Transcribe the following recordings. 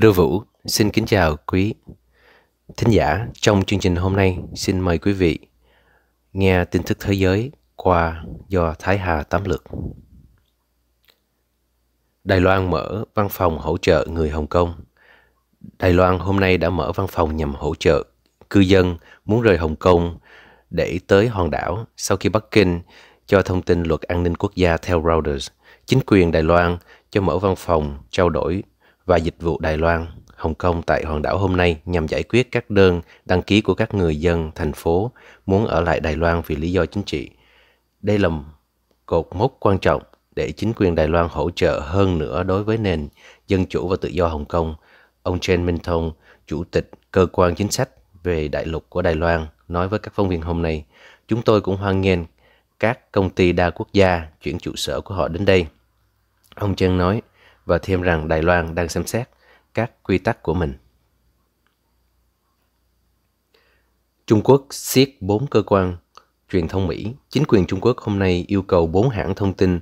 Thi Vũ xin kính chào quý thính giả. Trong chương trình hôm nay, xin mời quý vị nghe tin tức thế giới qua do Thái Hà Tám Lược. Đài Loan mở văn phòng hỗ trợ người Hồng Kông. Đài Loan hôm nay đã mở văn phòng nhằm hỗ trợ cư dân muốn rời Hồng Kông để tới hòn đảo sau khi Bắc Kinh cho thông tin luật an ninh quốc gia theo Reuters. Chính quyền Đài Loan cho mở văn phòng trao đổi và dịch vụ Đài Loan, Hồng Kông tại hòn đảo hôm nay nhằm giải quyết các đơn đăng ký của các người dân thành phố muốn ở lại Đài Loan vì lý do chính trị. Đây là cột mốc quan trọng để chính quyền Đài Loan hỗ trợ hơn nữa đối với nền dân chủ và tự do Hồng Kông. Ông Chen Minh Thông, Chủ tịch Cơ quan Chính sách về Đại lục của Đài Loan, nói với các phóng viên hôm nay, chúng tôi cũng hoan nghênh các công ty đa quốc gia chuyển trụ sở của họ đến đây. Ông Chen nói, và thêm rằng Đài Loan đang xem xét các quy tắc của mình. Trung Quốc siết bốn cơ quan truyền thông Mỹ. Chính quyền Trung Quốc hôm nay yêu cầu bốn hãng thông tin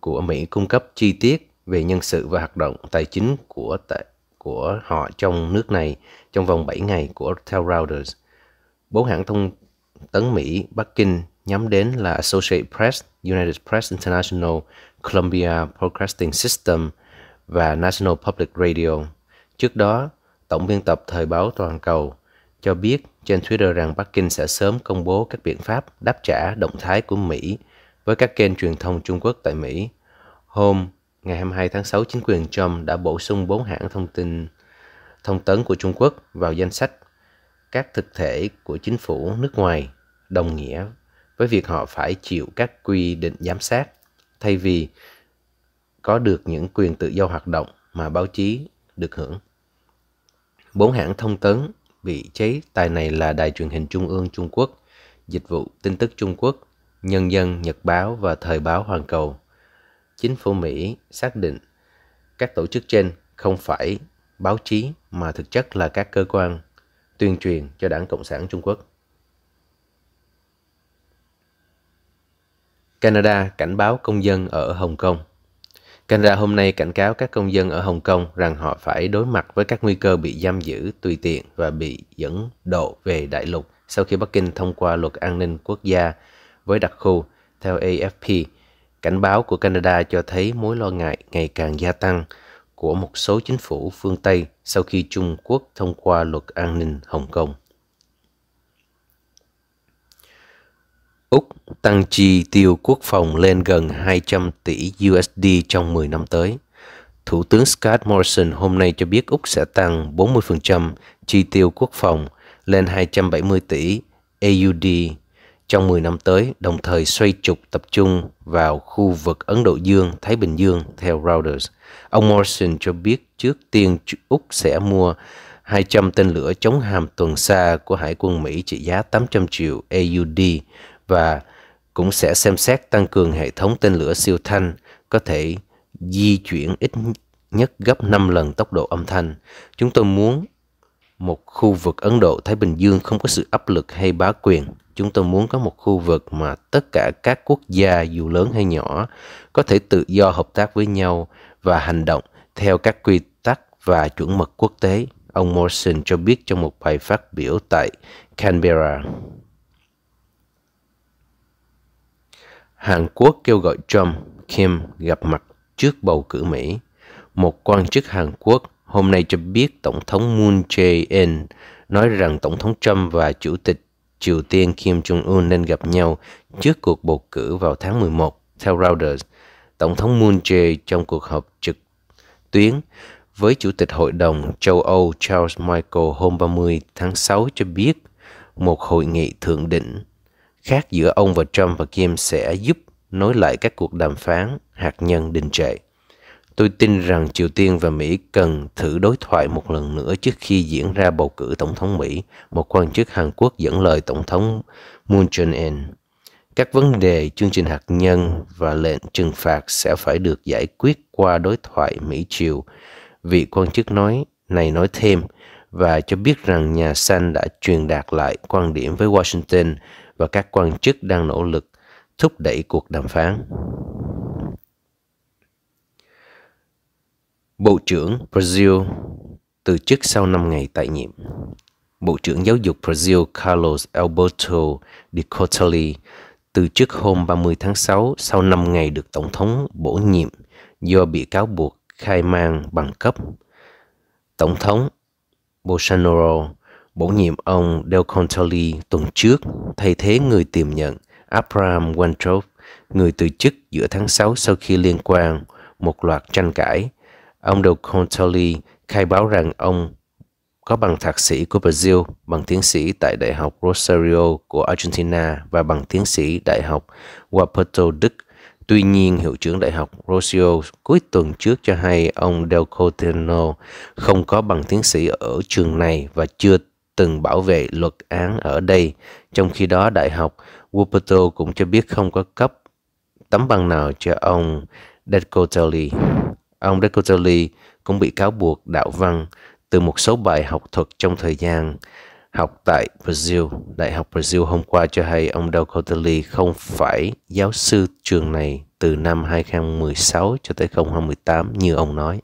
của Mỹ cung cấp chi tiết về nhân sự và hoạt động tài chính của của họ trong nước này trong vòng 7 ngày của theo Reuters. Bốn hãng thông tấn Mỹ Bắc Kinh nhắm đến là Associated Press, United Press International, Columbia Broadcasting System, và National Public Radio. Trước đó, tổng biên tập thời báo toàn cầu cho biết trên Twitter rằng Bắc Kinh sẽ sớm công bố các biện pháp đáp trả động thái của Mỹ với các kênh truyền thông Trung Quốc tại Mỹ. Hôm ngày 22 tháng 6, chính quyền Trump đã bổ sung bốn hãng thông tin thông tấn của Trung Quốc vào danh sách các thực thể của chính phủ nước ngoài đồng nghĩa với việc họ phải chịu các quy định giám sát thay vì có được những quyền tự do hoạt động mà báo chí được hưởng. Bốn hãng thông tấn bị chế tài này là Đài truyền hình Trung ương Trung Quốc, Dịch vụ tin tức Trung Quốc, Nhân dân Nhật báo và Thời báo Hoàn cầu. Chính phủ Mỹ xác định các tổ chức trên không phải báo chí mà thực chất là các cơ quan tuyên truyền cho Đảng Cộng sản Trung Quốc. Canada cảnh báo công dân ở Hồng Kông Canada hôm nay cảnh cáo các công dân ở Hồng Kông rằng họ phải đối mặt với các nguy cơ bị giam giữ tùy tiện và bị dẫn độ về đại lục sau khi Bắc Kinh thông qua luật an ninh quốc gia với đặc khu theo AFP. Cảnh báo của Canada cho thấy mối lo ngại ngày càng gia tăng của một số chính phủ phương Tây sau khi Trung Quốc thông qua luật an ninh Hồng Kông. Úc tăng chi tiêu quốc phòng lên gần 200 tỷ USD trong 10 năm tới. Thủ tướng Scott Morrison hôm nay cho biết Úc sẽ tăng 40% chi tiêu quốc phòng lên 270 tỷ AUD trong 10 năm tới, đồng thời xoay trục tập trung vào khu vực Ấn Độ Dương-Thái Bình Dương theo Reuters. Ông Morrison cho biết trước tiên Úc sẽ mua 200 tên lửa chống hàm tuần xa của Hải quân Mỹ trị giá 800 triệu AUD và cũng sẽ xem xét tăng cường hệ thống tên lửa siêu thanh có thể di chuyển ít nhất gấp 5 lần tốc độ âm thanh. Chúng tôi muốn một khu vực Ấn Độ Thái Bình Dương không có sự áp lực hay bá quyền. Chúng tôi muốn có một khu vực mà tất cả các quốc gia dù lớn hay nhỏ có thể tự do hợp tác với nhau và hành động theo các quy tắc và chuẩn mực quốc tế, ông Morrison cho biết trong một bài phát biểu tại Canberra. Hàn Quốc kêu gọi Trump, Kim gặp mặt trước bầu cử Mỹ. Một quan chức Hàn Quốc hôm nay cho biết Tổng thống Moon Jae-in nói rằng Tổng thống Trump và Chủ tịch Triều Tiên Kim Jong-un nên gặp nhau trước cuộc bầu cử vào tháng 11. Theo Reuters, Tổng thống Moon Jae trong cuộc họp trực tuyến với Chủ tịch Hội đồng châu Âu Charles Michael hôm 30 tháng 6 cho biết một hội nghị thượng đỉnh khác giữa ông và Trump và Kim sẽ giúp nối lại các cuộc đàm phán hạt nhân đình trệ. Tôi tin rằng Triều Tiên và Mỹ cần thử đối thoại một lần nữa trước khi diễn ra bầu cử tổng thống Mỹ, một quan chức Hàn Quốc dẫn lời tổng thống Moon Jae-in. Các vấn đề chương trình hạt nhân và lệnh trừng phạt sẽ phải được giải quyết qua đối thoại Mỹ Triều. Vị quan chức nói này nói thêm và cho biết rằng Nhà Xanh đã truyền đạt lại quan điểm với Washington và các quan chức đang nỗ lực thúc đẩy cuộc đàm phán. Bộ trưởng Brazil từ chức sau 5 ngày tại nhiệm. Bộ trưởng Giáo dục Brazil Carlos Alberto de Cotelli từ chức hôm 30 tháng 6 sau 5 ngày được Tổng thống bổ nhiệm do bị cáo buộc khai mang bằng cấp. Tổng thống Bolsonaro bổ nhiệm ông Del Contali tuần trước thay thế người tiềm nhận Abraham Weintraub, người từ chức giữa tháng 6 sau khi liên quan một loạt tranh cãi. Ông Del Contali khai báo rằng ông có bằng thạc sĩ của Brazil, bằng tiến sĩ tại Đại học Rosario của Argentina và bằng tiến sĩ Đại học Wapato Đức. Tuy nhiên, Hiệu trưởng Đại học Rosario cuối tuần trước cho hay ông Del Cotino không có bằng tiến sĩ ở trường này và chưa từng bảo vệ luật án ở đây. Trong khi đó, Đại học Wuppertal cũng cho biết không có cấp tấm bằng nào cho ông Decotelli. Ông Decotelli cũng bị cáo buộc đạo văn từ một số bài học thuật trong thời gian học tại Brazil. Đại học Brazil hôm qua cho hay ông Decotelli không phải giáo sư trường này từ năm 2016 cho tới 2018 như ông nói.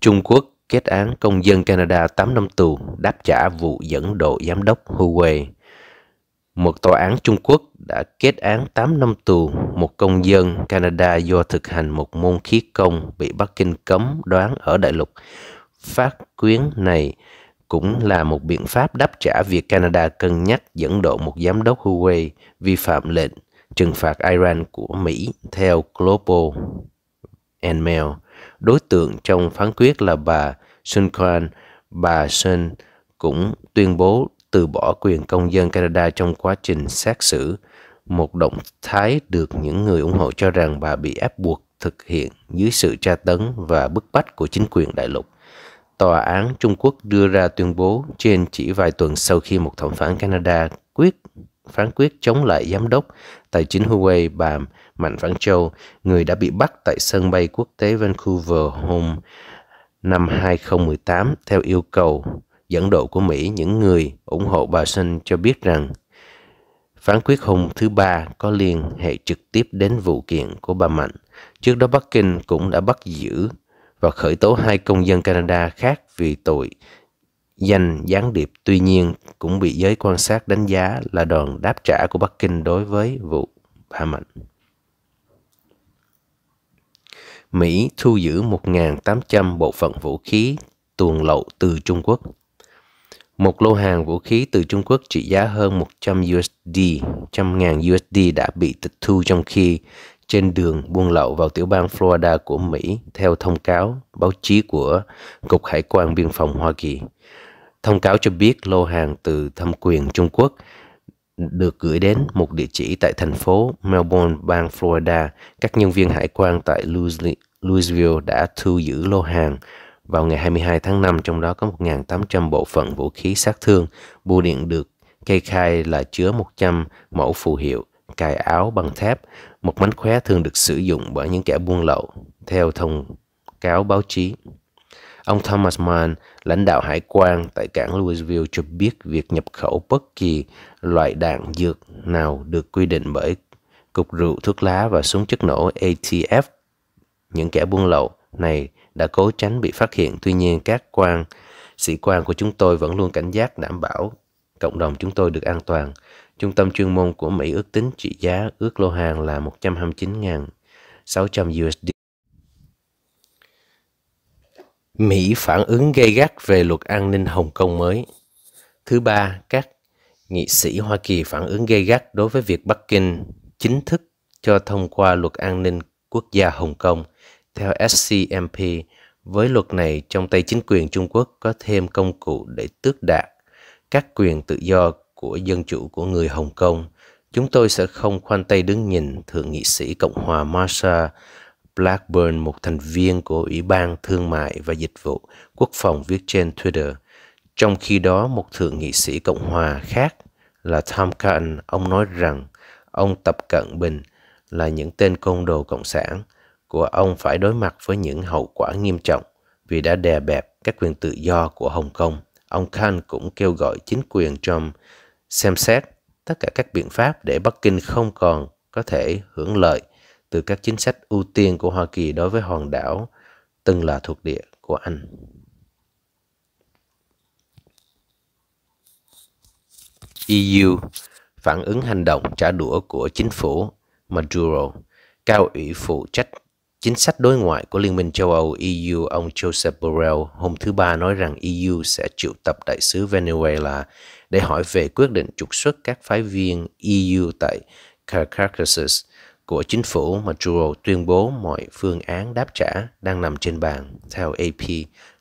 Trung Quốc kết án công dân Canada 8 năm tù đáp trả vụ dẫn độ giám đốc Huawei. Một tòa án Trung Quốc đã kết án 8 năm tù một công dân Canada do thực hành một môn khí công bị Bắc Kinh cấm đoán ở đại lục. Phát quyến này cũng là một biện pháp đáp trả việc Canada cân nhắc dẫn độ một giám đốc Huawei vi phạm lệnh trừng phạt Iran của Mỹ theo Global and Mail. Đối tượng trong phán quyết là bà Sun Kwan, bà Sun cũng tuyên bố từ bỏ quyền công dân Canada trong quá trình xét xử, một động thái được những người ủng hộ cho rằng bà bị ép buộc thực hiện dưới sự tra tấn và bức bách của chính quyền đại lục. Tòa án Trung Quốc đưa ra tuyên bố trên chỉ vài tuần sau khi một thẩm phán Canada quyết phán quyết chống lại giám đốc tài chính Huawei bà Mạnh Văn Châu, người đã bị bắt tại sân bay quốc tế Vancouver hôm năm 2018 theo yêu cầu dẫn độ của Mỹ, những người ủng hộ bà Sinh cho biết rằng phán quyết hôm thứ ba có liên hệ trực tiếp đến vụ kiện của bà Mạnh. Trước đó Bắc Kinh cũng đã bắt giữ và khởi tố hai công dân Canada khác vì tội danh gián điệp tuy nhiên cũng bị giới quan sát đánh giá là đòn đáp trả của Bắc Kinh đối với vụ bà Mạnh. Mỹ thu giữ 1.800 bộ phận vũ khí tuồn lậu từ Trung Quốc. Một lô hàng vũ khí từ Trung Quốc trị giá hơn 100 USD, 100.000 USD đã bị tịch thu trong khi trên đường buôn lậu vào tiểu bang Florida của Mỹ theo thông cáo báo chí của Cục Hải quan Biên phòng Hoa Kỳ. Thông cáo cho biết lô hàng từ thẩm quyền Trung Quốc được gửi đến một địa chỉ tại thành phố Melbourne, bang Florida. Các nhân viên hải quan tại Louisville đã thu giữ lô hàng vào ngày 22 tháng 5, trong đó có 1.800 bộ phận vũ khí sát thương. Bưu điện được kê khai là chứa 100 mẫu phù hiệu, cài áo bằng thép, một mánh khóe thường được sử dụng bởi những kẻ buôn lậu, theo thông cáo báo chí. Ông Thomas Mann, lãnh đạo hải quan tại cảng Louisville cho biết việc nhập khẩu bất kỳ loại đạn dược nào được quy định bởi Cục rượu thuốc lá và súng chất nổ ATF những kẻ buôn lậu này đã cố tránh bị phát hiện. Tuy nhiên, các quan sĩ quan của chúng tôi vẫn luôn cảnh giác đảm bảo cộng đồng chúng tôi được an toàn. Trung tâm chuyên môn của Mỹ ước tính trị giá ước lô hàng là 129.600 USD. Mỹ phản ứng gay gắt về luật an ninh Hồng Kông mới. Thứ ba, các nghị sĩ Hoa Kỳ phản ứng gay gắt đối với việc Bắc Kinh chính thức cho thông qua luật an ninh quốc gia Hồng Kông – theo SCMP, với luật này trong tay chính quyền Trung Quốc có thêm công cụ để tước đạt các quyền tự do của dân chủ của người Hồng Kông. Chúng tôi sẽ không khoanh tay đứng nhìn Thượng nghị sĩ Cộng hòa Marsha Blackburn, một thành viên của Ủy ban Thương mại và Dịch vụ Quốc phòng viết trên Twitter. Trong khi đó, một thượng nghị sĩ Cộng hòa khác là Tom Cotton, ông nói rằng ông Tập Cận Bình là những tên côn đồ cộng sản – của ông phải đối mặt với những hậu quả nghiêm trọng vì đã đè bẹp các quyền tự do của Hồng Kông. Ông Khan cũng kêu gọi chính quyền Trump xem xét tất cả các biện pháp để Bắc Kinh không còn có thể hưởng lợi từ các chính sách ưu tiên của Hoa Kỳ đối với hòn đảo từng là thuộc địa của Anh. EU phản ứng hành động trả đũa của chính phủ Maduro, cao ủy phụ trách Chính sách đối ngoại của Liên minh châu Âu EU ông Joseph Borrell hôm thứ Ba nói rằng EU sẽ triệu tập đại sứ Venezuela để hỏi về quyết định trục xuất các phái viên EU tại Caracas của chính phủ Maduro tuyên bố mọi phương án đáp trả đang nằm trên bàn. Theo AP,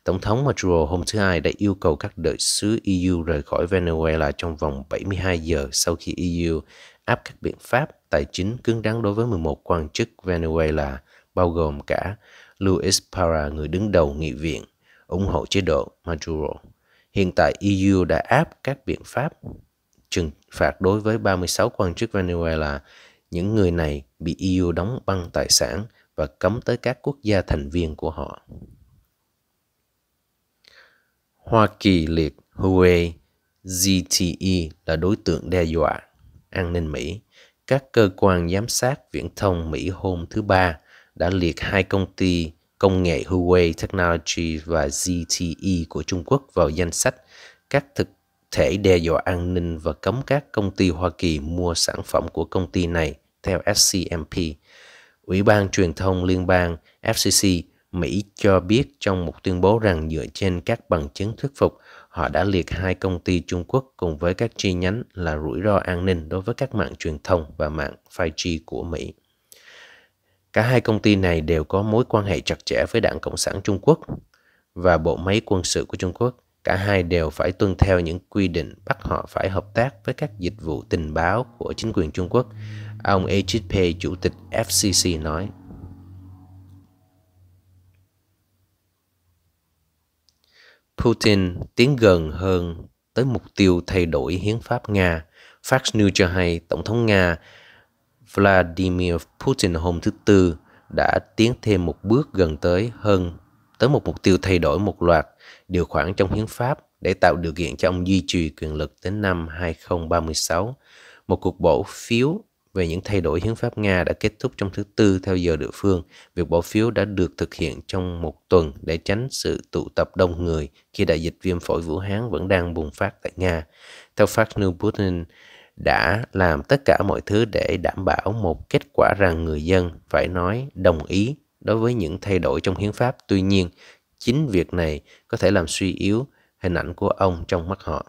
Tổng thống Maduro hôm thứ Hai đã yêu cầu các đại sứ EU rời khỏi Venezuela trong vòng 72 giờ sau khi EU áp các biện pháp tài chính cứng rắn đối với 11 quan chức Venezuela bao gồm cả Luis Parra, người đứng đầu nghị viện, ủng hộ chế độ Maduro. Hiện tại EU đã áp các biện pháp trừng phạt đối với 36 quan chức Venezuela. Những người này bị EU đóng băng tài sản và cấm tới các quốc gia thành viên của họ. Hoa Kỳ liệt Huawei ZTE là đối tượng đe dọa an ninh Mỹ. Các cơ quan giám sát viễn thông Mỹ hôm thứ Ba đã liệt hai công ty công nghệ Huawei Technology và ZTE của Trung Quốc vào danh sách các thực thể đe dọa an ninh và cấm các công ty Hoa Kỳ mua sản phẩm của công ty này theo SCMP. Ủy ban truyền thông liên bang FCC Mỹ cho biết trong một tuyên bố rằng dựa trên các bằng chứng thuyết phục, họ đã liệt hai công ty Trung Quốc cùng với các chi nhánh là rủi ro an ninh đối với các mạng truyền thông và mạng 5G của Mỹ. Cả hai công ty này đều có mối quan hệ chặt chẽ với Đảng Cộng sản Trung Quốc và bộ máy quân sự của Trung Quốc. Cả hai đều phải tuân theo những quy định bắt họ phải hợp tác với các dịch vụ tình báo của chính quyền Trung Quốc. Ông h Chủ tịch FCC nói. Putin tiến gần hơn tới mục tiêu thay đổi hiến pháp Nga. Fox News cho hay Tổng thống Nga Vladimir Putin hôm thứ Tư đã tiến thêm một bước gần tới hơn tới một mục tiêu thay đổi một loạt điều khoản trong hiến pháp để tạo điều kiện cho ông duy trì quyền lực đến năm 2036. Một cuộc bỏ phiếu về những thay đổi hiến pháp Nga đã kết thúc trong thứ Tư theo giờ địa phương. Việc bỏ phiếu đã được thực hiện trong một tuần để tránh sự tụ tập đông người khi đại dịch viêm phổi Vũ Hán vẫn đang bùng phát tại Nga. Theo Fox News, Putin đã làm tất cả mọi thứ để đảm bảo một kết quả rằng người dân phải nói đồng ý đối với những thay đổi trong hiến pháp. Tuy nhiên, chính việc này có thể làm suy yếu hình ảnh của ông trong mắt họ.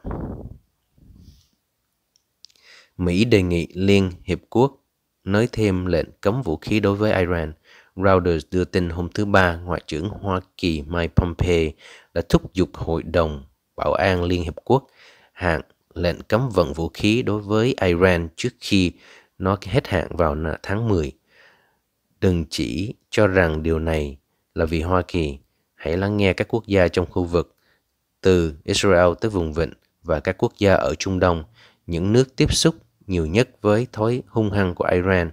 Mỹ đề nghị Liên Hiệp Quốc nới thêm lệnh cấm vũ khí đối với Iran. Reuters đưa tin hôm thứ Ba, Ngoại trưởng Hoa Kỳ Mike Pompeo đã thúc giục Hội đồng Bảo an Liên Hiệp Quốc hạn lệnh cấm vận vũ khí đối với Iran trước khi nó hết hạn vào tháng 10. Đừng chỉ cho rằng điều này là vì Hoa Kỳ. Hãy lắng nghe các quốc gia trong khu vực, từ Israel tới vùng vịnh và các quốc gia ở Trung Đông, những nước tiếp xúc nhiều nhất với thói hung hăng của Iran,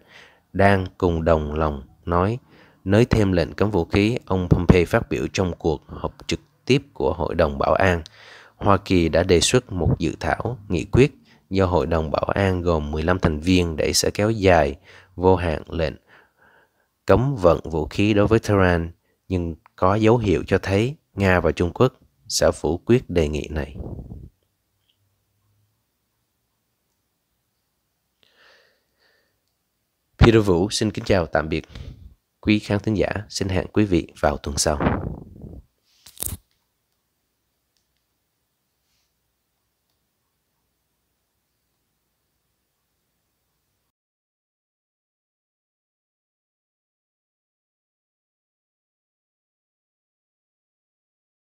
đang cùng đồng lòng nói nới thêm lệnh cấm vũ khí, ông Pompeo phát biểu trong cuộc họp trực tiếp của Hội đồng Bảo an Hoa Kỳ đã đề xuất một dự thảo nghị quyết do Hội đồng Bảo an gồm 15 thành viên để sẽ kéo dài vô hạn lệnh cấm vận vũ khí đối với Tehran, nhưng có dấu hiệu cho thấy Nga và Trung Quốc sẽ phủ quyết đề nghị này. Peter Vũ xin kính chào tạm biệt. Quý khán thính giả xin hẹn quý vị vào tuần sau.